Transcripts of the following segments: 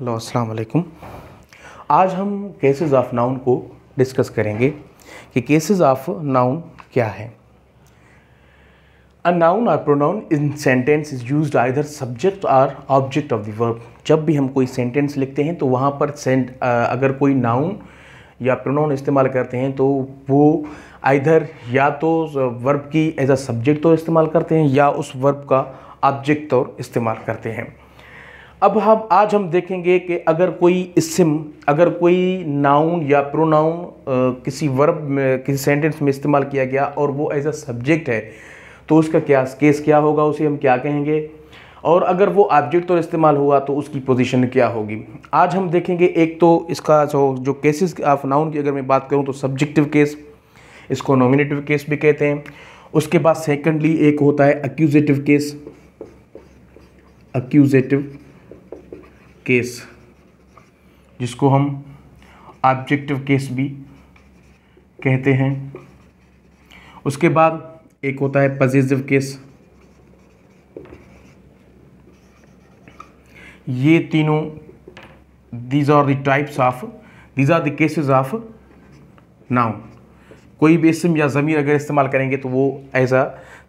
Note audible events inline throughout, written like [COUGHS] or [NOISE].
hello अस्सलाम वालेकुम आज हम केसेस ऑफ नाउन को डिस्कस करेंगे कि केसेस ऑफ नाउन क्या है अ नाउन और pronoun in sentence is use either subject और ऑब्जेक्ट ऑफ द वर्ब जब भी हम कोई सेंटेंस लिखते हैं तो वहाँ पर सेंट अगर कोई नाउन या प्रोनाउन इस्तेमाल करते हैं तो वो आइधर या तो वर्ब की एज अ सब्जेक्ट तो इस्तेमाल करते हैं या उस वर्ब का ऑब्जेक्ट तौर इस्तेमाल करते हैं अब हम आज हम देखेंगे कि अगर कोई इसम अगर कोई नाउन या प्रोनाउन किसी वर्ब में किसी सेंटेंस में इस्तेमाल किया गया और वो एज अ सब्जेक्ट है तो उसका क्या केस क्या होगा उसे हम क्या कहेंगे और अगर वो ऑब्जेक्ट और इस्तेमाल हुआ तो उसकी पोजीशन क्या होगी आज हम देखेंगे एक तो इसका जो जो केसेस ऑफ नाउन की अगर मैं बात करूँ तो सब्जेक्टिव केस इसको नॉमिनेटिव केस भी कहते हैं उसके बाद सेकेंडली एक होता है अक्यूजेटिव केस अक्यूजेटिव केस जिसको हम ऑब्जेक्टिव केस भी कहते हैं उसके बाद एक होता है पॉजिटिव केस ये तीनों these are types types of these are the cases of noun कोई भी इसम या ज़मीर अगर इस्तेमाल करेंगे तो वो as a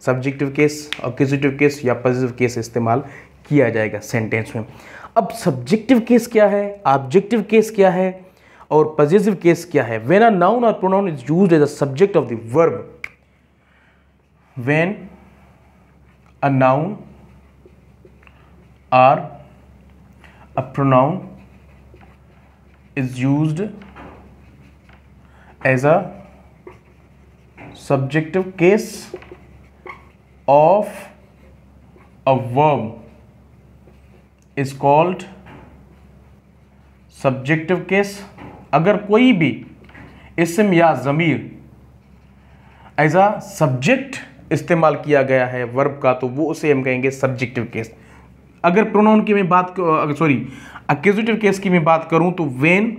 subjective case accusative case या पॉजिटिव केस इस्तेमाल किया जाएगा सेंटेंस में अब सब्जेक्टिव केस क्या है ऑब्जेक्टिव केस क्या है और पॉजिटिव केस क्या है वेन अ नाउन और pronoun is use as a subject of the verb when a noun or a pronoun is use as a subjective case of a verb is called subjective case अगर कोई भी इसम या ज़मीर as आ subject इस्तेमाल किया गया है वर्ब का तो वो उसे हम कहेंगे सब्जेक्टिव केस अगर प्रोनाउन की मैं बात सॉरी अक्यूजिटिव केस की मैं बात करूं तो when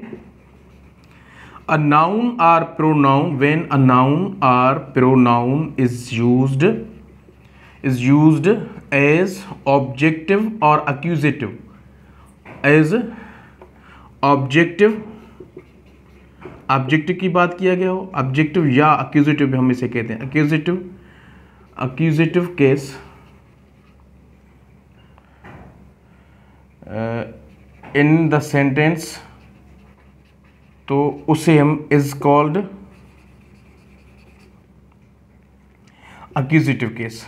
a noun or pronoun when a noun or pronoun is used is used as objective और अक्यूजेटिव एज ऑब्जेक्टिव ऑब्जेक्टिव की बात किया गया हो ऑब्जेक्टिव या अक्यूजेटिव हम इसे कहते हैं accusative accusative case in the sentence तो उसे हम is called accusative case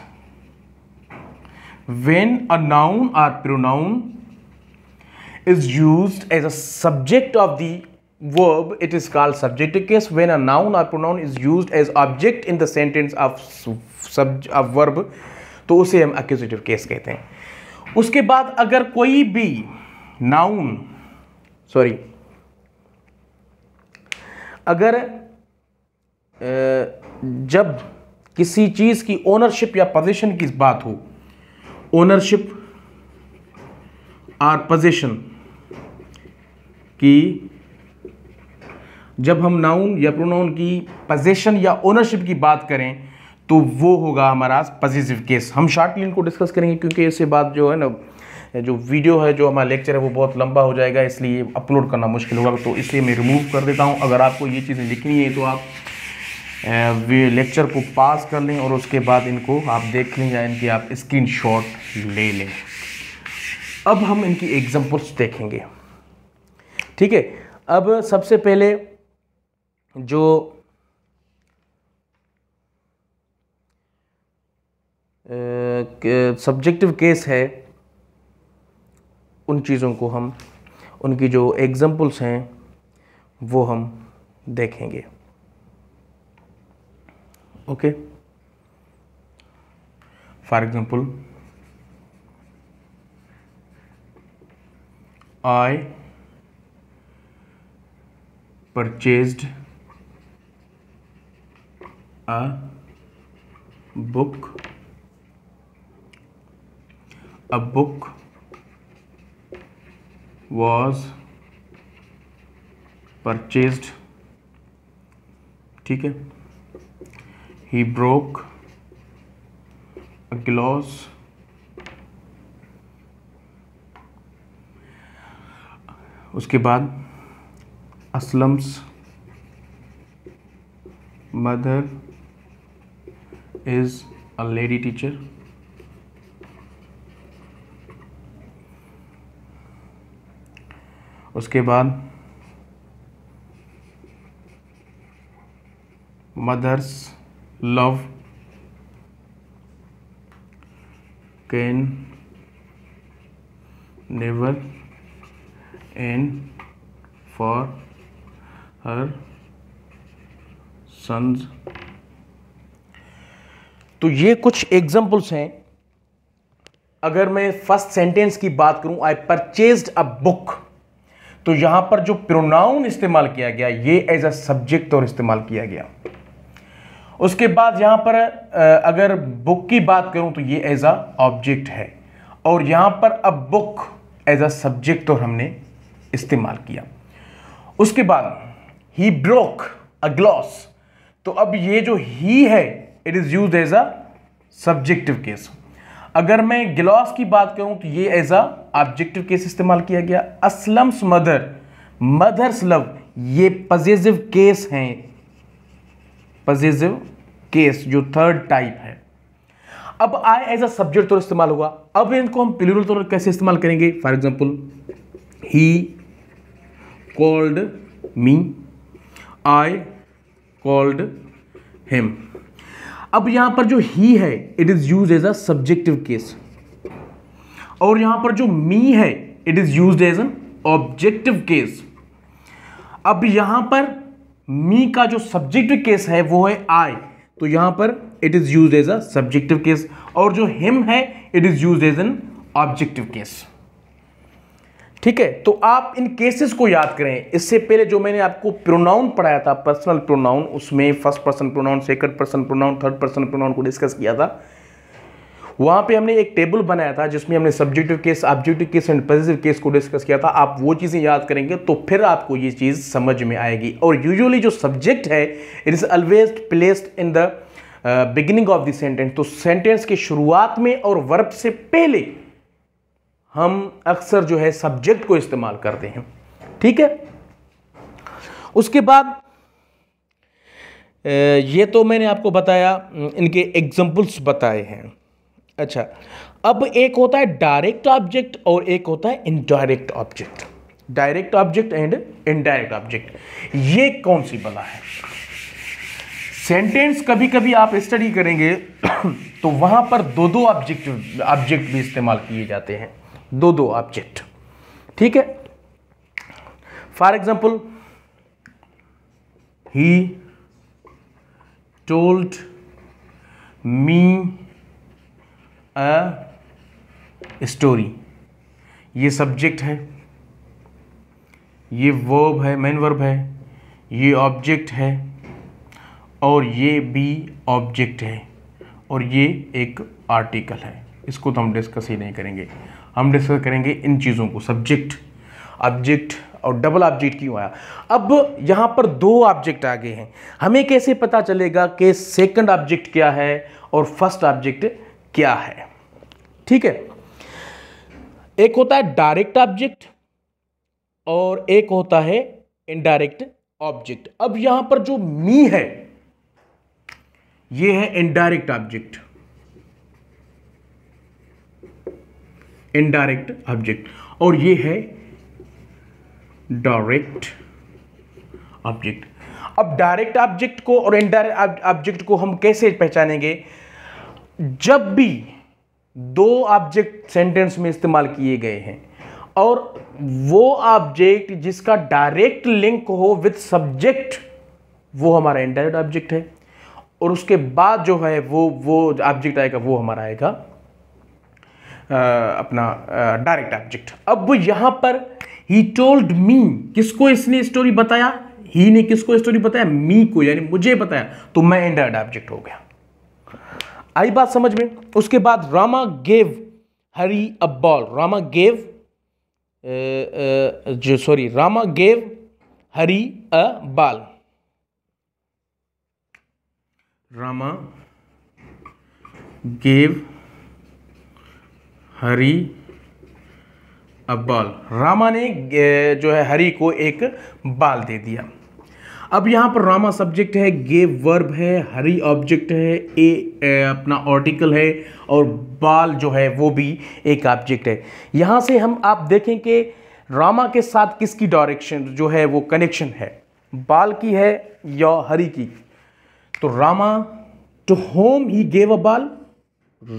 when a noun or pronoun is used as a subject of the verb it is called subjective case when a noun or pronoun is used as object in the sentence of sub of verb तो उसे हम accusative case कहते हैं उसके बाद अगर कोई भी noun सॉरी अगर जब किसी चीज़ की ओनरशिप या पोजीशन की बात हो ओनरशिप आर पोजेशन की जब हम नाउन या प्रोनाउन की पजेशन या ओनरशिप की बात करें तो वो होगा हमारा पॉजिटिव केस हम शार्टली इनको डिस्कस करेंगे क्योंकि इससे बात जो है ना जो वीडियो है जो हमारा लेक्चर है वो बहुत लंबा हो जाएगा इसलिए अपलोड करना मुश्किल होगा तो इसलिए मैं रिमूव कर देता हूँ अगर आपको ये चीज़ें लिखनी है तो आप लेक्चर को पास कर लें और उसके बाद इनको आप देख लें या इनकी आप स्क्रीन ले लें अब हम इनकी एग्जाम्पल्स देखेंगे ठीक है अब सबसे पहले जो सब्जेक्टिव केस है उन चीज़ों को हम उनकी जो एग्ज़ाम्पल्स हैं वो हम देखेंगे okay for example I purchased a book a book was purchased ठीक है he broke a glass उसके बाद Aslam's mother is a lady teacher उसके बाद mother's love can never end for her sons तो ये कुछ एग्जाम्पल्स हैं अगर मैं फर्स्ट सेंटेंस की बात करूं आई परचेज अ बुक तो यहां पर जो प्रोनाउन इस्तेमाल किया गया ये एज अ सब्जेक्ट और इस्तेमाल किया गया उसके बाद यहाँ पर अगर बुक की बात करूँ तो ये एज आ ऑब्जेक्ट है और यहाँ पर अब बुक एज अ सब्जेक्ट और हमने इस्तेमाल किया उसके बाद ही ब्रोक अ ग्लॉस तो अब ये जो ही है it is use as a subjective case अगर मैं ग्लॉस की बात करूं तो ये एज अ ऑब्जेक्टिव केस इस्तेमाल किया गया असलम्स मदर मदर्स लव ये पजेजिव केस हैं पजेजिव केस जो थर्ड टाइप है अब आई एज अ सब्जेक्ट तौर इस्तेमाल होगा अब इनको हम प्लूरल तौर कैसे इस्तेमाल करेंगे for example he called me I called him अब यहां पर जो ही है it is use as a subjective case और यहां पर जो मी है it is use as an objective case अब यहां पर मी का जो सब्जेक्टिव केस है वो है आई तो यहाँ पर it is use as a subjective case और जो हिम है it is use as an objective case ठीक है तो आप इन केसेस को याद करें इससे पहले जो मैंने आपको प्रोनाउन पढ़ाया था पर्सनल प्रोनाउन उसमें first person pronoun second person pronoun third person pronoun को डिस्कस किया था वहाँ पे हमने एक टेबल बनाया था जिसमें हमने subjective case objective case and positive case को डिस्कस किया था आप वो चीज़ें याद करेंगे तो फिर आपको ये चीज़ समझ में आएगी और यूजुअली जो सब्जेक्ट है it is always placed in the beginning of the sentence तो सेंटेंस की शुरुआत में और वर्ब से पहले हम अक्सर जो है सब्जेक्ट को इस्तेमाल करते हैं ठीक है उसके बाद uh, ये तो मैंने आपको बताया इनके एग्जाम्पल्स बताए हैं अच्छा अब एक होता है डायरेक्ट ऑब्जेक्ट और एक होता है indirect object direct object and indirect object ये कौन सी बला है सेंटेंस कभी कभी आप स्टडी करेंगे [COUGHS] तो वहां पर दो दो ऑब्जेक्ट ऑब्जेक्ट भी इस्तेमाल किए जाते हैं दो दो ऑब्जेक्ट ठीक है for example he told me a story ये सब्जेक्ट है ये वर्ब है मेन वर्ब है ये ऑब्जेक्ट है और ये भी ऑब्जेक्ट है और ये एक आर्टिकल है इसको तो हम डिस्कस ही नहीं करेंगे हम डिस्कस करेंगे इन चीज़ों को सब्जेक्ट ऑब्जेक्ट और डबल ऑब्जेक्ट क्यों आया अब यहाँ पर दो ऑब्जेक्ट आ गए हैं हमें कैसे पता चलेगा कि सेकंड ऑब्जेक्ट क्या है और फर्स्ट ऑब्जेक्ट क्या है ठीक है एक होता है डायरेक्ट ऑब्जेक्ट और एक होता है इनडायरेक्ट ऑब्जेक्ट अब यहां पर जो मी है ये है इनडायरेक्ट ऑब्जेक्ट इनडायरेक्ट ऑब्जेक्ट और ये है डायरेक्ट ऑब्जेक्ट अब डायरेक्ट ऑब्जेक्ट को और इनडायरेक्ट ऑब्जेक्ट को हम कैसे पहचानेंगे जब भी दो ऑब्जेक्ट सेंटेंस में इस्तेमाल किए गए हैं और वो ऑब्जेक्ट जिसका डायरेक्ट लिंक हो विथ सब्जेक्ट वो हमारा इनडायरेक्ट ऑब्जेक्ट है और उसके बाद जो है वो वो ऑब्जेक्ट आएगा वो हमारा आएगा आ, अपना डायरेक्ट ऑब्जेक्ट अब वो यहां पर ही टोल्ड मी किसको इसने स्टोरी बताया ही ने किसको स्टोरी बताया मी को यानी मुझे बताया तो मैं इनडायरेक्ट ऑब्जेक्ट हो गया आई बात समझ में उसके बाद Rama gave Hari a ball Rama gave जो sorry Rama gave Hari a ball Rama gave Hari a ball Rama ने जो है हरी को एक बाल दे दिया अब यहाँ पर रामा सब्जेक्ट है गेव वर्ब है हरी ऑब्जेक्ट है ए, ए अपना ऑर्टिकल है और बाल जो है वो भी एक ऑब्जेक्ट है यहाँ से हम आप देखें कि रामा के साथ किसकी डायरेक्शन जो है वो कनेक्शन है बाल की है या हरी की तो Rama to whom he gave a ball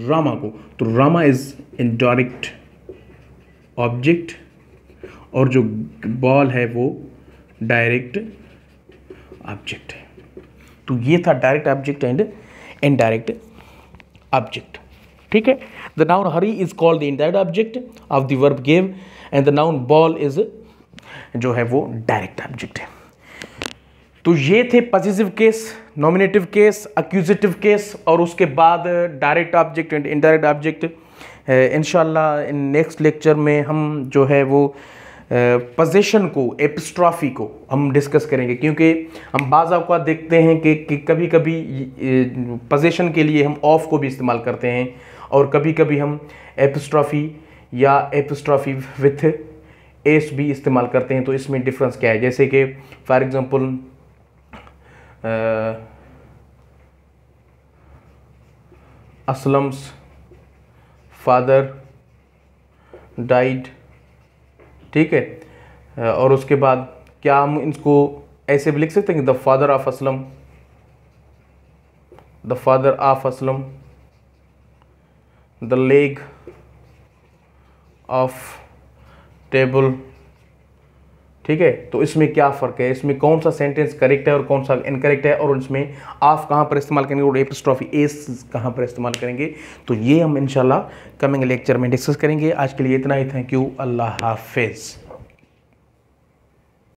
Rama को तो Rama is indirect object और जो बॉल है वो डायरेक्ट ऑब्जेक्ट है तो ये था direct object and indirect object ठीक है the noun Hari is called the indirect object of the verb gave and the noun ball is जो है वो डायरेक्ट ऑब्जेक्ट है तो ये थे positive case nominative case accusative case और उसके बाद direct object and indirect object in in next lecture में हम जो है वो पोजेशन को एपस्ट्राफी को हम डिस्कस करेंगे क्योंकि हम बाज़ अवकात देखते हैं कि, कि कभी कभी पोजेशन के लिए हम ऑफ को भी इस्तेमाल करते हैं और कभी कभी हम एपस्ट्राफी या एपस्ट्राफी विथ एस भी इस्तेमाल करते हैं तो इसमें डिफरेंस क्या है जैसे कि for example Aslam's father died ठीक है और उसके बाद क्या हम इसको ऐसे भी लिख सकते हैं कि the father of Aslam the father of Aslam the leg of table ठीक है तो इसमें क्या फ़र्क है इसमें कौन सा सेंटेंस करेक्ट है और कौन सा इनकरेक्ट है और इसमें आप कहाँ पर इस्तेमाल करेंगे और एपिस्ट्रॉफी एस कहाँ पर इस्तेमाल करेंगे तो ये हम इंशाल्लाह कमिंग लेक्चर में डिस्कस करेंगे आज के लिए इतना ही थैंक यू अल्लाह हाफिज़